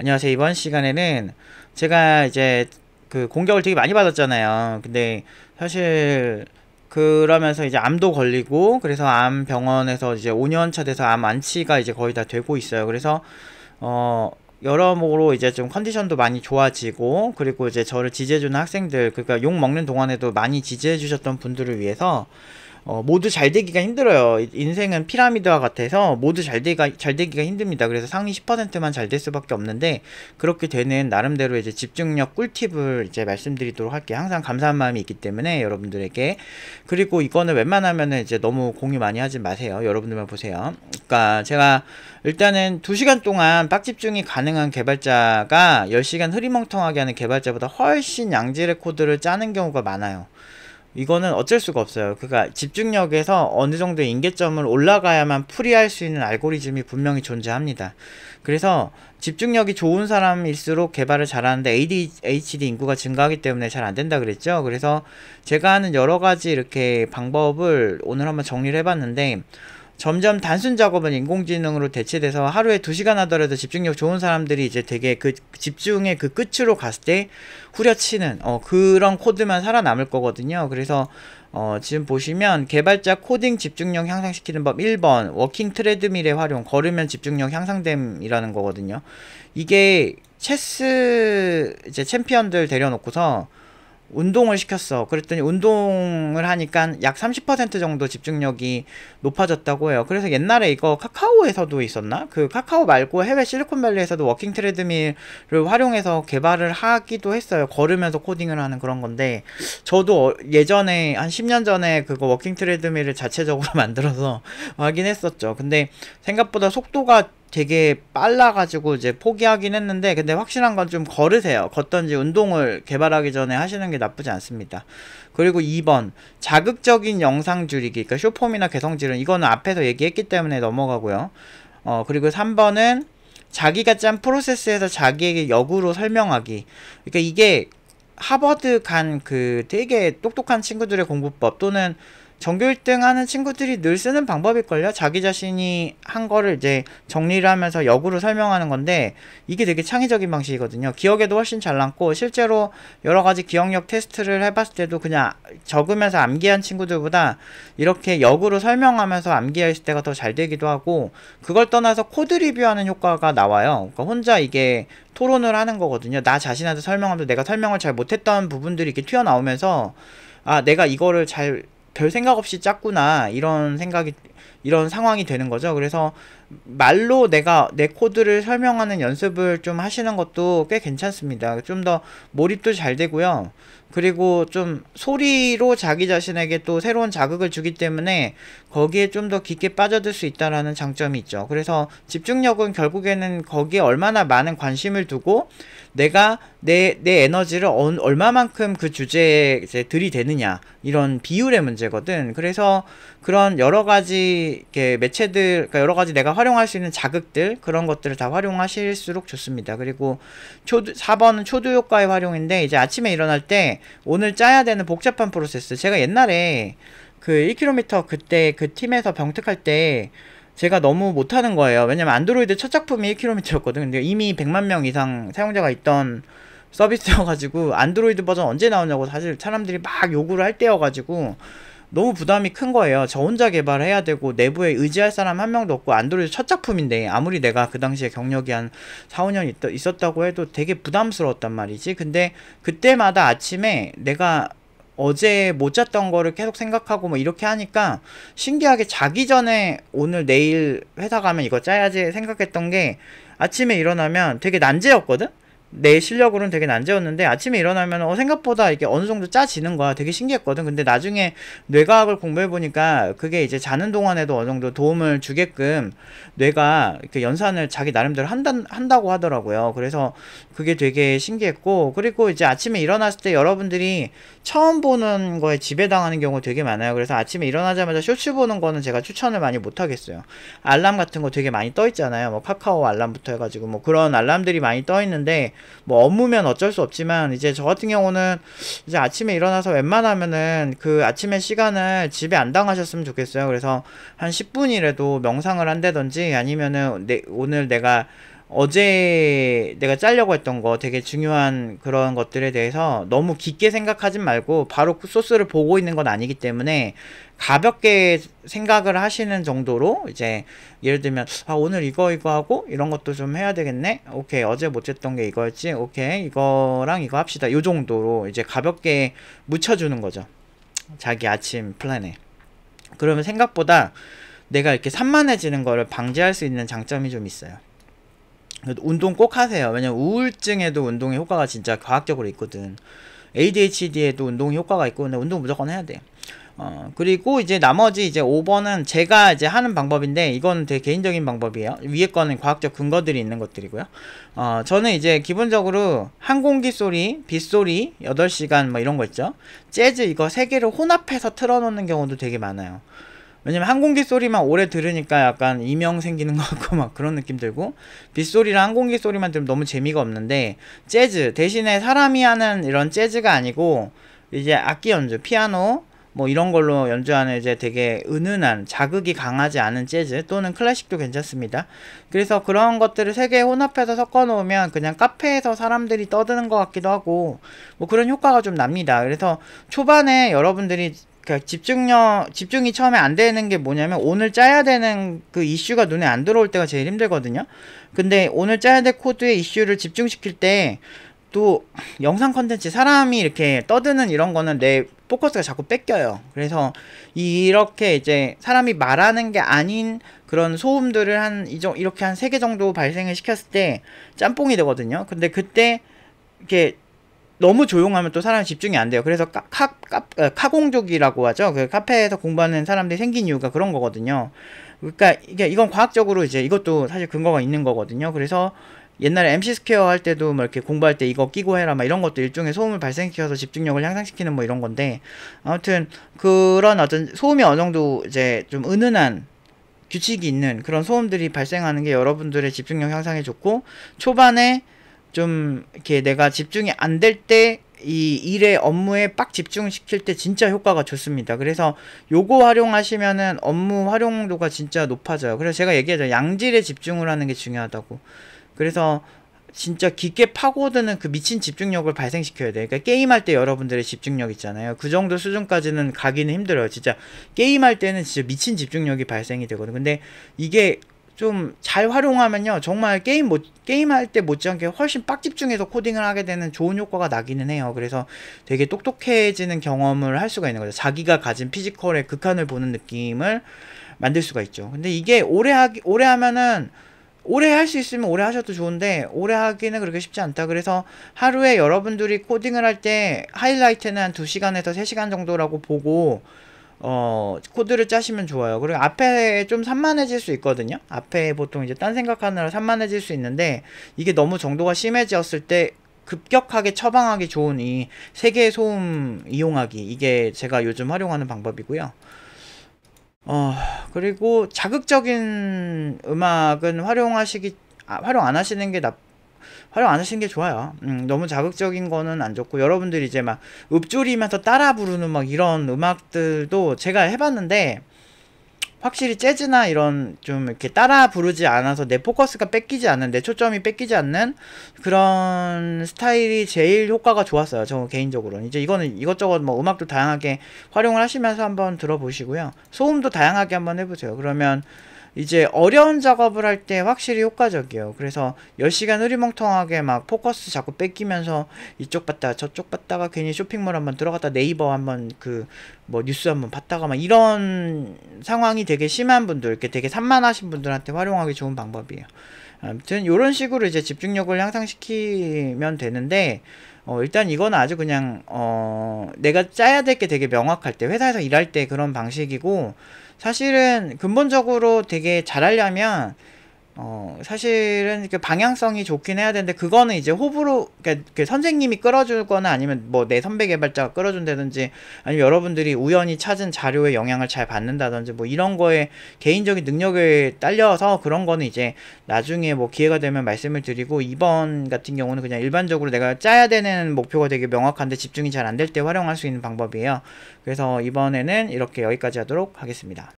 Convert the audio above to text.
안녕하세요. 이번 시간에는 제가 이제 그 공격을 되게 많이 받았잖아요. 근데 사실 그러면서 이제 암도 걸리고 그래서 암 병원에서 이제 5년 차 돼서 암 완치가 이제 거의 다 되고 있어요. 그래서 어 여러모로 이제 좀 컨디션도 많이 좋아지고 그리고 이제 저를 지지해주는 학생들 그러니까 욕 먹는 동안에도 많이 지지해주셨던 분들을 위해서 어, 모두 잘 되기가 힘들어요. 인생은 피라미드와 같아서 모두 잘 되기가, 잘 되기가 힘듭니다. 그래서 상위 10%만 잘 될 수밖에 없는데, 그렇게 되는 나름대로 이제 집중력 꿀팁을 이제 말씀드리도록 할게요. 항상 감사한 마음이 있기 때문에 여러분들에게. 그리고 이거는 웬만하면은 이제 너무 공유 많이 하지 마세요. 여러분들만 보세요. 그러니까 제가 일단은 2시간 동안 빡집중이 가능한 개발자가 10시간 흐리멍텅하게 하는 개발자보다 훨씬 양질의 코드를 짜는 경우가 많아요. 이거는 어쩔 수가 없어요. 그러니까 집중력에서 어느 정도 인계점을 올라가야만 풀이할 수 있는 알고리즘이 분명히 존재합니다. 그래서 집중력이 좋은 사람일수록 개발을 잘하는데 ADHD 인구가 증가하기 때문에 잘 안 된다 그랬죠. 그래서 제가 하는 여러 가지 이렇게 방법을 오늘 한번 정리를 해봤는데 점점 단순 작업은 인공지능으로 대체돼서 하루에 두시간 하더라도 집중력 좋은 사람들이 이제 되게 그 집중의 그 끝으로 갔을 때 후려치는 어, 그런 코드만 살아남을 거거든요. 그래서 어, 지금 보시면 개발자 코딩 집중력 향상시키는 법 1번 워킹 트레드밀의 활용 걸으면 집중력 향상됨이라는 거거든요. 이게 체스 이제 챔피언들 데려놓고서 운동을 시켰어. 그랬더니 운동을 하니까 약 30% 정도 집중력이 높아졌다고 해요. 그래서 옛날에 이거 카카오에서도 있었나? 그 카카오 말고 해외 실리콘밸리에서도 워킹 트레드밀을 활용해서 개발을 하기도 했어요. 걸으면서 코딩을 하는 그런 건데 저도 어, 예전에 한 10년 전에 그거 워킹 트레드밀을 자체적으로 만들어서 하긴 했었죠. 근데 생각보다 속도가 되게 빨라가지고 이제 포기하긴 했는데 근데 확실한 건 좀 걸으세요. 걷던지 운동을 개발하기 전에 하시는 게 나쁘지 않습니다. 그리고 2번 자극적인 영상 줄이기 그러니까 쇼폼이나 개성질은 이거는 앞에서 얘기했기 때문에 넘어가고요. 어 그리고 3번은 자기가 짠 프로세스에서 자기에게 역으로 설명하기. 그러니까 이게 하버드 간 그 되게 똑똑한 친구들의 공부법 또는 전교 1등 하는 친구들이 늘 쓰는 방법일걸요? 자기 자신이 한 거를 이제 정리를 하면서 역으로 설명하는 건데 이게 되게 창의적인 방식이거든요. 기억에도 훨씬 잘 남고 실제로 여러 가지 기억력 테스트를 해봤을 때도 그냥 적으면서 암기한 친구들보다 이렇게 역으로 설명하면서 암기했을 때가 더 잘 되기도 하고 그걸 떠나서 코드 리뷰하는 효과가 나와요. 그러니까 혼자 이게 토론을 하는 거거든요. 나 자신한테 설명하면서 내가 설명을 잘 못했던 부분들이 이렇게 튀어나오면서 아 내가 이거를 잘별 생각 없이 짰구나 이런 생각이 이런 상황이 되는 거죠. 그래서 말로 내가 내 코드를 설명하는 연습을 좀 하시는 것도 꽤 괜찮습니다. 좀 더 몰입도 잘 되고요. 그리고 좀 소리로 자기 자신에게 또 새로운 자극을 주기 때문에 거기에 좀 더 깊게 빠져들 수 있다라는 장점이 있죠. 그래서 집중력은 결국에는 거기에 얼마나 많은 관심을 두고 내가 내, 내 에너지를 어, 얼마만큼 그 주제에 들이대느냐 이런 비율의 문제거든. 그래서 그런 여러 가지 이렇게 매체들, 그러니까 여러 가지 내가 활용할 수 있는 자극들 그런 것들을 다 활용하실수록 좋습니다. 그리고 초두, 4번은 초두 효과의 활용인데 이제 아침에 일어날 때 오늘 짜야 되는 복잡한 프로세스. 제가 옛날에 그 1km 그때 그 팀에서 병특할 때 제가 너무 못하는 거예요. 왜냐면 안드로이드 첫 작품이 1km였거든. 근데 이미 100만 명 이상 사용자가 있던 서비스여가지고 안드로이드 버전 언제 나오냐고 사실 사람들이 막 요구를 할 때여가지고 너무 부담이 큰 거예요. 저 혼자 개발해야 을 되고 내부에 의지할 사람 한 명도 없고 안드로이드 첫 작품인데 아무리 내가 그 당시에 경력이 한 4, 5년 있, 있었다고 해도 되게 부담스러웠단 말이지. 근데 그때마다 아침에 내가 어제 못 잤던 거를 계속 생각하고 뭐 이렇게 하니까 신기하게 자기 전에 오늘 내일 회사 가면 이거 짜야지 생각했던 게 아침에 일어나면 되게 난제였거든? 내 실력으로는 되게 난제였는데 아침에 일어나면 어 생각보다 이게 어느 정도 짜지는 거야 되게 신기했거든 근데 나중에 뇌과학을 공부해 보니까 그게 이제 자는 동안에도 어느 정도 도움을 주게끔 뇌가 이렇게 연산을 자기 나름대로 한다, 한다고 하더라고요 그래서 그게 되게 신기했고 그리고 이제 아침에 일어났을 때 여러분들이 처음 보는 거에 지배당하는 경우 되게 많아요 그래서 아침에 일어나자마자 쇼츠 보는 거는 제가 추천을 많이 못 하겠어요 알람 같은 거 되게 많이 떠 있잖아요 뭐 카카오 알람부터 해가지고 뭐 그런 알람들이 많이 떠 있는데 뭐 업무면 어쩔 수 없지만 이제 저 같은 경우는 이제 아침에 일어나서 웬만하면은 그 아침에 시간을 집에 안 당하셨으면 좋겠어요. 그래서 한 10분이라도 명상을 한다든지 아니면은 내, 오늘 내가 어제 내가 짜려고 했던 거 되게 중요한 그런 것들에 대해서 너무 깊게 생각하지 말고 바로 그 소스를 보고 있는 건 아니기 때문에 가볍게 생각을 하시는 정도로 이제 예를 들면 아 오늘 이거 이거 하고 이런 것도 좀 해야 되겠네 오케이 어제 못했던 게 이거였지 오케이 이거랑 이거 합시다 요 정도로 이제 가볍게 묻혀주는 거죠 자기 아침 플랜에 그러면 생각보다 내가 이렇게 산만해지는 거를 방지할 수 있는 장점이 좀 있어요 운동 꼭 하세요. 왜냐면 우울증에도 운동의 효과가 진짜 과학적으로 있거든. ADHD에도 운동 효과가 있고, 근데 운동 무조건 해야 돼. 어, 그리고 이제 나머지 이제 5번은 제가 이제 하는 방법인데, 이건 되게 개인적인 방법이에요. 위에 거는 과학적 근거들이 있는 것들이고요. 어, 저는 이제 기본적으로 항공기 소리, 빗소리, 8시간 뭐 이런 거 있죠. 재즈 이거 3 개를 혼합해서 틀어놓는 경우도 되게 많아요. 왜냐면 항공기 소리만 오래 들으니까 약간 이명 생기는 것 같고 막 그런 느낌 들고 빗소리랑 항공기 소리만 들으면 너무 재미가 없는데 재즈 대신에 사람이 하는 이런 재즈가 아니고 이제 악기 연주 피아노 뭐 이런 걸로 연주하는 이제 되게 은은한 자극이 강하지 않은 재즈 또는 클래식도 괜찮습니다. 그래서 그런 것들을 세 개 혼합해서 섞어 놓으면 그냥 카페에서 사람들이 떠드는 것 같기도 하고 뭐 그런 효과가 좀 납니다. 그래서 초반에 여러분들이 그 집중력 집중이 처음에 안 되는 게 뭐냐면 오늘 짜야 되는 그 이슈가 눈에 안 들어올 때가 제일 힘들거든요. 근데 오늘 짜야 될 코드의 이슈를 집중시킬 때 또 영상 컨텐츠 사람이 이렇게 떠드는 이런 거는 내 포커스가 자꾸 뺏겨요. 그래서 이렇게 이제 사람이 말하는 게 아닌 그런 소음들을 한 이렇게 한 세 개 정도 발생을 시켰을 때 짬뽕이 되거든요. 근데 그때 이렇게 너무 조용하면 또 사람이 집중이 안 돼요. 그래서 카, 카, 카, 어, 카공족이라고 하죠. 그 카페에서 공부하는 사람들이 생긴 이유가 그런 거거든요. 그러니까 이게 이건 과학적으로 이제 이것도 사실 근거가 있는 거거든요. 그래서 옛날에 MC 스퀘어 할 때도 뭐 이렇게 공부할 때 이거 끼고 해라 막 이런 것도 일종의 소음을 발생시켜서 집중력을 향상시키는 뭐 이런 건데 아무튼 그런 어떤 소음이 어느 정도 이제 좀 은은한 규칙이 있는 그런 소음들이 발생하는 게 여러분들의 집중력 향상에 좋고 초반에 좀 이렇게 내가 집중이 안 될 때 이 일의 업무에 빡 집중시킬 때 진짜 효과가 좋습니다. 그래서 요거 활용하시면은 업무 활용도가 진짜 높아져요. 그래서 제가 얘기하죠. 양질에 집중을 하는 게 중요하다고. 그래서 진짜 깊게 파고드는 그 미친 집중력을 발생시켜야 돼. 그러니까 게임할 때 여러분들의 집중력 있잖아요. 그 정도 수준까지는 가기는 힘들어요. 진짜 게임할 때는 진짜 미친 집중력이 발생이 되거든. 요 근데 이게 좀잘 활용하면요 정말 게임 못 게임할 때 못지않게 훨씬 빡 집중해서 코딩을 하게 되는 좋은 효과가 나기는 해요 그래서 되게 똑똑해지는 경험을 할 수가 있는 거죠 자기가 가진 피지컬의 극한을 보는 느낌을 만들 수가 있죠 근데 이게 오래 하기 오래 하면은 오래 할 수 있으면 오래 하셔도 좋은데 오래 하기는 그렇게 쉽지 않다. 그래서 하루에 여러분들이 코딩을 할 때 하이라이트는 한 두시간에서세시간 정도라고 보고 어, 코드를 짜시면 좋아요. 그리고 앞에 좀 산만해질 수 있거든요. 앞에 보통 이제 딴 생각하느라 산만해질 수 있는데 이게 너무 정도가 심해졌을 때 급격하게 처방하기 좋은 이세계의 소음 이용하기 이게 제가 요즘 활용하는 방법이고요. 어, 그리고 자극적인 음악은 활용하시기 아, 활용 안 하시는 게 나쁘 죠 활용 안 하시는 게 좋아요. 음, 너무 자극적인 거는 안 좋고 여러분들이 이제 막 읊조리면서 따라 부르는 막 이런 음악들도 제가 해봤는데 확실히 재즈나 이런 좀 이렇게 따라 부르지 않아서 내 포커스가 뺏기지 않는 내 초점이 뺏기지 않는 그런 스타일이 제일 효과가 좋았어요. 저개인적으로 이제 이거는 이것저것 뭐 음악도 다양하게 활용을 하시면서 한번 들어보시고요. 소음도 다양하게 한번 해보세요. 그러면 이제 어려운 작업을 할 때 확실히 효과적이에요. 그래서 10시간 흐리멍텅하게 막 포커스 자꾸 뺏기면서 이쪽 봤다 저쪽 봤다가 괜히 쇼핑몰 한번 들어갔다 네이버 한번 그 뭐 뉴스 한번 봤다가 막 이런 상황이 되게 심한 분들, 이렇게 되게 산만하신 분들한테 활용하기 좋은 방법이에요. 아무튼 이런 식으로 이제 집중력을 향상시키면 되는데 어, 일단 이건 아주 그냥 어, 내가 짜야 될 게 되게 명확할 때 회사에서 일할 때 그런 방식이고 사실은 근본적으로 되게 잘하려면 어, 사실은 그 방향성이 좋긴 해야 되는데 그거는 이제 호불호 그그 그러니까 선생님이 끌어줄거나 아니면 뭐 내 선배 개발자가 끌어준다든지 아니면 여러분들이 우연히 찾은 자료의 영향을 잘 받는다든지 뭐 이런 거에 개인적인 능력에 딸려서 그런 거는 이제 나중에 뭐 기회가 되면 말씀을 드리고 이번 같은 경우는 그냥 일반적으로 내가 짜야 되는 목표가 되게 명확한데 집중이 잘 안 될 때 활용할 수 있는 방법이에요. 그래서 이번에는 이렇게 여기까지 하도록 하겠습니다.